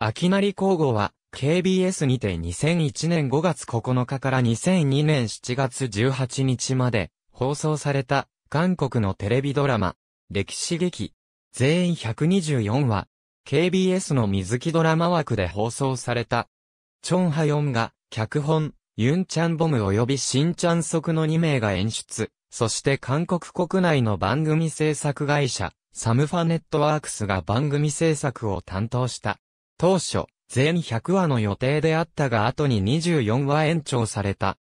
秋成交互は、KBS にて2001年5月9日から2002年7月18日まで放送された韓国のテレビドラマ、歴史劇、全員124話、KBS の水木ドラマ枠で放送された。チョンハヨンが脚本、ユンチャンボム及びシンチャンソクの2名が演出、そして韓国国内の番組制作会社、サムファネットワークスが番組制作を担当した。当初、全100話の予定であったが後に24話延長された。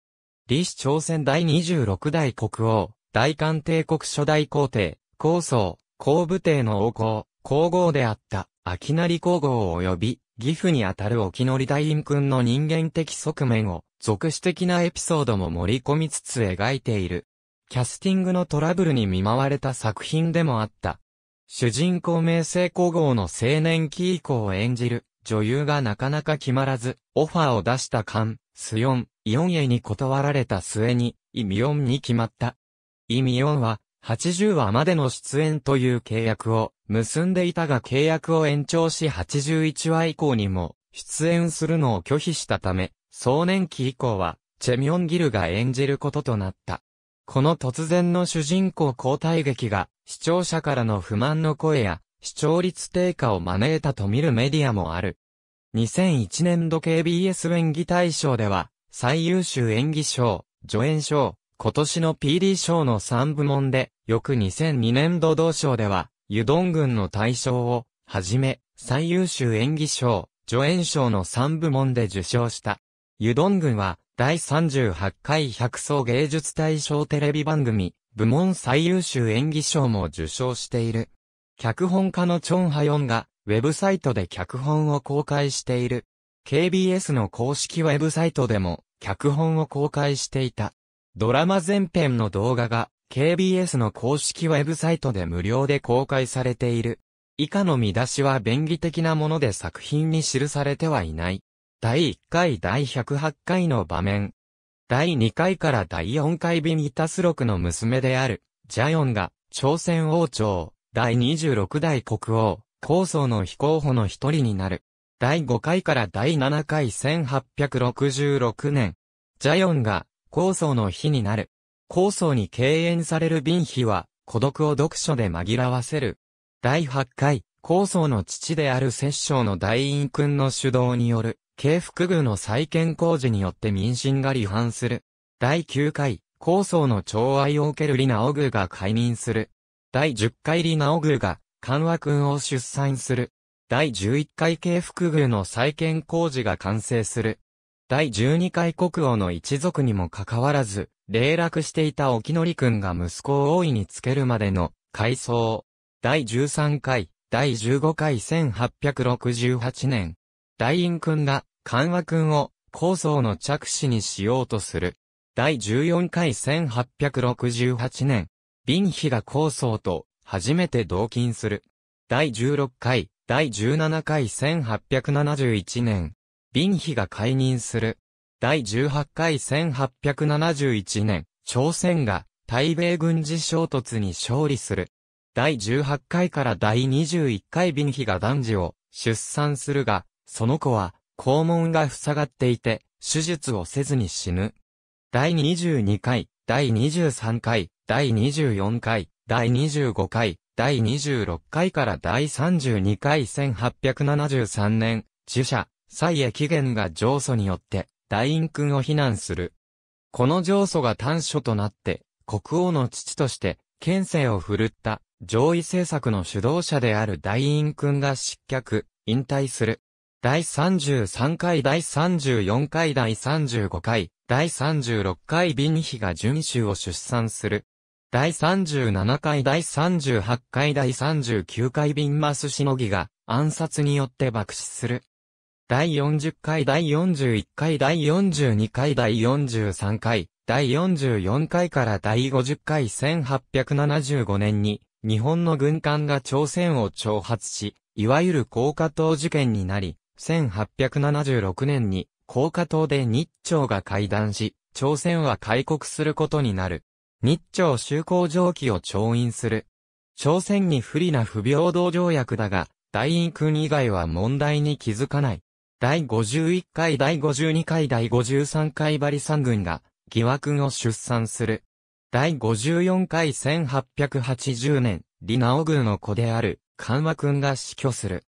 李氏朝鮮第26代国王、大韓帝国初代皇帝、皇宗、皇武帝の王侯、皇后であった、秋成皇后及び、義父にあたる沖典大院君の人間的側面を、俗史的なエピソードも盛り込みつつ描いている。キャスティングのトラブルに見舞われた作品でもあった。主人公名声古后の青年キーコを演じる女優がなかなか決まらず、オファーを出したカン、スヨン、イオンエに断られた末に、イミヨンに決まった。イミヨンは、80話までの出演という契約を結んでいたが契約を延長し81話以降にも出演するのを拒否したため、壮年期以降は、チェミョンギルが演じることとなった。この突然の主人公交代劇が、視聴者からの不満の声や、視聴率低下を招いたと見るメディアもある。2001年度 KBS 演技大賞では、最優秀演技賞、助演賞、今年の PD 賞の3部門で、翌2002年度同賞では、ユドン軍の大賞を、はじめ、最優秀演技賞、助演賞の3部門で受賞した。ユドン軍は、第38回百層芸術大賞テレビ番組、部門最優秀演技賞も受賞している。脚本家のチョンハヨンが、ウェブサイトで脚本を公開している。KBS の公式ウェブサイトでも、脚本を公開していた。ドラマ前編の動画が、KBS の公式ウェブサイトで無料で公開されている。以下の見出しは便宜的なもので作品に記されてはいない。第1回第108回の場面。第2回から第4回ビニタスクの娘である、ジャヨンが、朝鮮王朝、第26代国王、高層の非候補の一人になる。第5回から第7回1866年、ジャヨンが、高層の日になる。高層に敬遠されるビンヒは、孤独を読書で紛らわせる。第8回、高層の父である摂政の大院君の主導による、京福宮の再建工事によって民進が離反する。第9回、高層の寵愛を受ける李直宮が解任する。第10回李直宮が、関和君を出産する。第11回京福宮の再建工事が完成する。第12回国王の一族にもかかわらず、霊落していた沖則君が息子を大いにつけるまでの、回想。第13回、第15回1868年、大院く君が、緩和君を、構想の着手にしようとする。第14回1868年、便比が構想と、初めて同金する。第16回、第17回1871年、便比が解任する。第18回1871年、朝鮮が対米軍事衝突に勝利する。第18回から第21回便比が男児を出産するが、その子は、肛門が塞がっていて、手術をせずに死ぬ。第22回、第23回、第24回、第25回、第26回から第32回1873年、死者、蔡英起源が上訴によって、大院君を非難する。この上訴が短所となって、国王の父として、県政を振るった、上位政策の主導者である大院君が失脚、引退する。第33回第34回第35回、第36回ビニヒが順州を出産する。第37回第38回第39回ビンマスシノギが暗殺によって爆死する。第40回第41回第42回第43回、第44回から第50回1875年に、日本の軍艦が朝鮮を挑発し、いわゆる高架島事件になり、1876年に、高架島で日朝が会談し、朝鮮は開国することになる。日朝修好条記を調印する。朝鮮に不利な不平等条約だが、大院君以外は問題に気づかない。第51回第52回第53回バリ三軍が、疑惑を出産する。第54回1880年、李直軍の子である、関和君が死去する。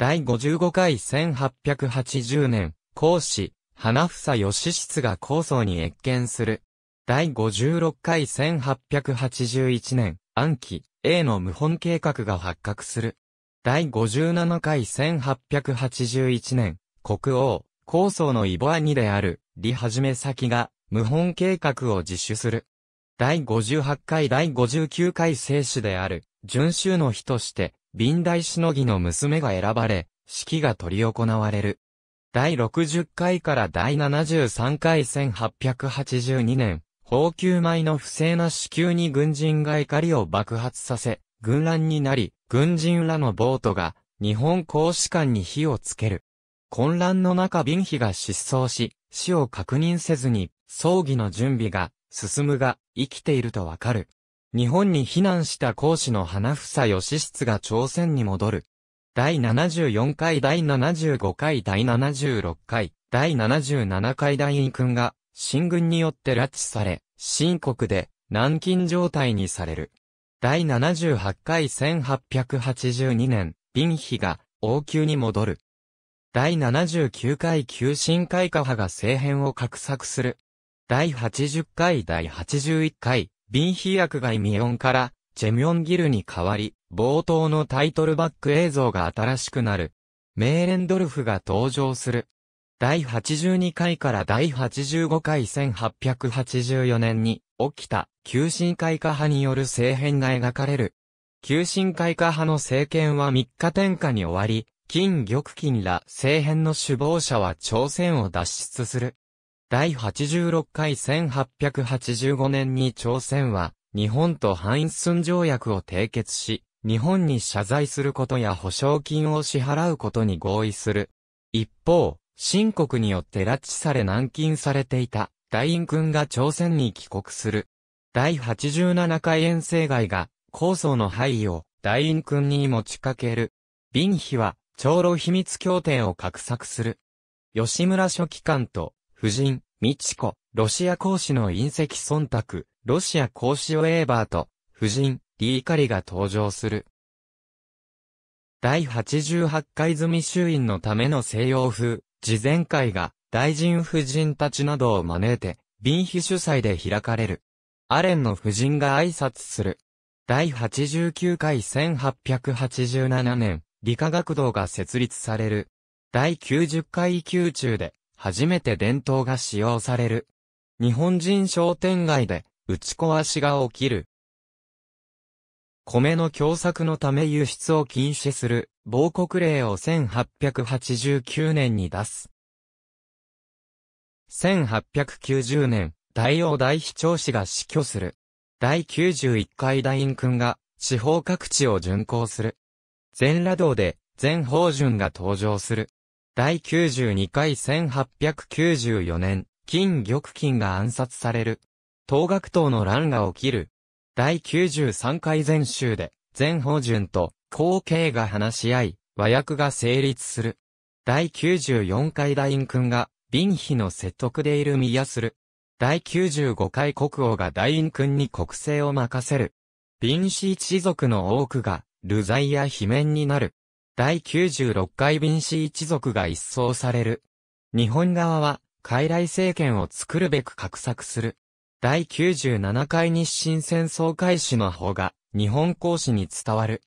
第55回1880年、孔子、花房義室が構想に越見する。第56回1881年、暗記 A の無本計画が発覚する。第57回1881年、国王、構想のイボアニである、李はじめ先が、無本計画を実施する。第58回第59回聖死である、準州の日として、便代しのぎの娘が選ばれ、式が執り行われる。第60回から第73回1882年、宝給米の不正な支給に軍人が怒りを爆発させ、軍乱になり、軍人らのボートが、日本公使館に火をつける。混乱の中便費が失踪し、死を確認せずに、葬儀の準備が、進むが、生きているとわかる。日本に避難した講師の花房義室が朝鮮に戻る。第74回第75回第76回第77回大院君が新軍によって拉致され、新国で軟禁状態にされる。第78回1882年、林妃が王宮に戻る。第79回旧新開下派が政変を画策する。第80回第81回ビンヒ薬外ミヨンから、チェミョンギルに代わり、冒頭のタイトルバック映像が新しくなる。メーレンドルフが登場する。第82回から第85回1884年に起きた、急進開化派による政変が描かれる。急進開化派の政権は3日天下に終わり、金玉金ら政変の首謀者は朝鮮を脱出する。第86回1885年に朝鮮は、日本とハイ寸スン条約を締結し、日本に謝罪することや保証金を支払うことに合意する。一方、新国によって拉致され軟禁されていた、大院君が朝鮮に帰国する。第87回遠征外が、高層の範囲を大院君に持ちかける。林妃は、長老秘密協定を画策する。吉村書記官と夫人、美智子、ロシア公使の隕石忖度、ロシア公使オエーバーと、夫人、リーカリが登場する。第88回済み衆院のための西洋風、事前会が、大臣夫人たちなどを招いて、便秘主催で開かれる。アレンの夫人が挨拶する。第89回1887年、理科学堂が設立される。第90回宮中で、初めて電灯が使用される。日本人商店街で、打ち壊しが起きる。米の供作のため輸出を禁止する、防国令を1889年に出す。1890年、大王大飛長氏が死去する。第91回大院君が、地方各地を巡行する。全羅道で、全法順が登場する。第92回1894年、金玉金が暗殺される。東学党の乱が起きる。第93回全州で、全法順と後継が話し合い、和訳が成立する。第94回大院君が、貧妃の説得でいる宮する。第95回国王が大院君に国政を任せる。貧氏一族の多くが、流罪や罷免になる。第96回便士一族が一掃される。日本側は、傀儡政権を作るべく格索する。第97回日清戦争開始の方が、日本講師に伝わる。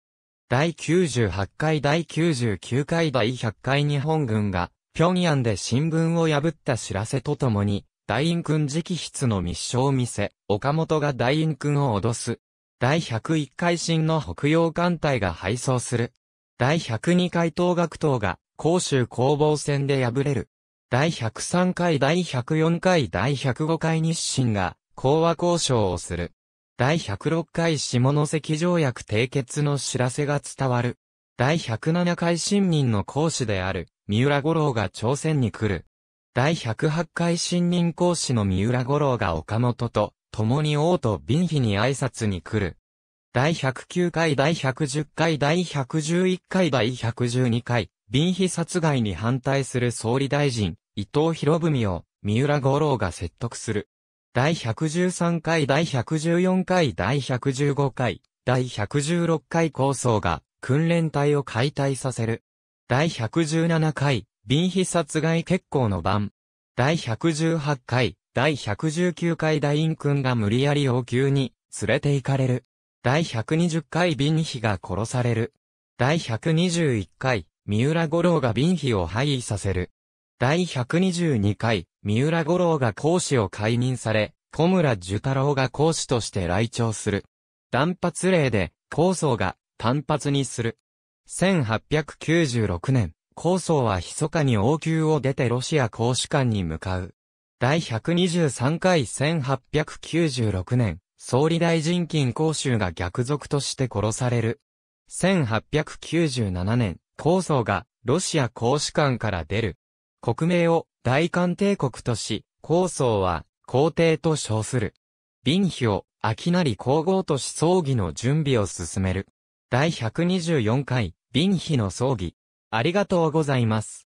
第98回第99回第100回日本軍が、平壌で新聞を破った知らせとともに、大院君直筆の密書を見せ、岡本が大院君を脅す。第101回新の北洋艦隊が敗走する。第102回東学党が、甲州攻防戦で敗れる。第103回第104回第105回日清が、講和交渉をする。第106回下関条約締結の知らせが伝わる。第107回新任の講師である、三浦五郎が朝鮮に来る。第108回新任講師の三浦五郎が岡本と、共に王と敏妃に挨拶に来る。第109回第110回第111回第112回、便秘殺害に反対する総理大臣、伊藤博文を、三浦五郎が説得する。第113回第114回第115回、第116回構想が、訓練隊を解体させる。第117回、便秘殺害結構の晩。第118回、第119回大院君が無理やり王宮に連れて行かれる。第120回瓶妃が殺される。第121回、三浦五郎が瓶妃を廃位させる。第122回、三浦五郎が講師を解任され、小村寿太郎が講師として来庁する。断髪令で、高僧が単発にする。1896年、高僧は密かに王宮を出てロシア公使館に向かう。第123回1896年、総理大臣金公衆が逆賊として殺される。1897年、高僧がロシア公使館から出る。国名を大韓帝国とし、高僧は皇帝と称する。便秘を秋なり皇后とし葬儀の準備を進める。第124回、便秘の葬儀。ありがとうございます。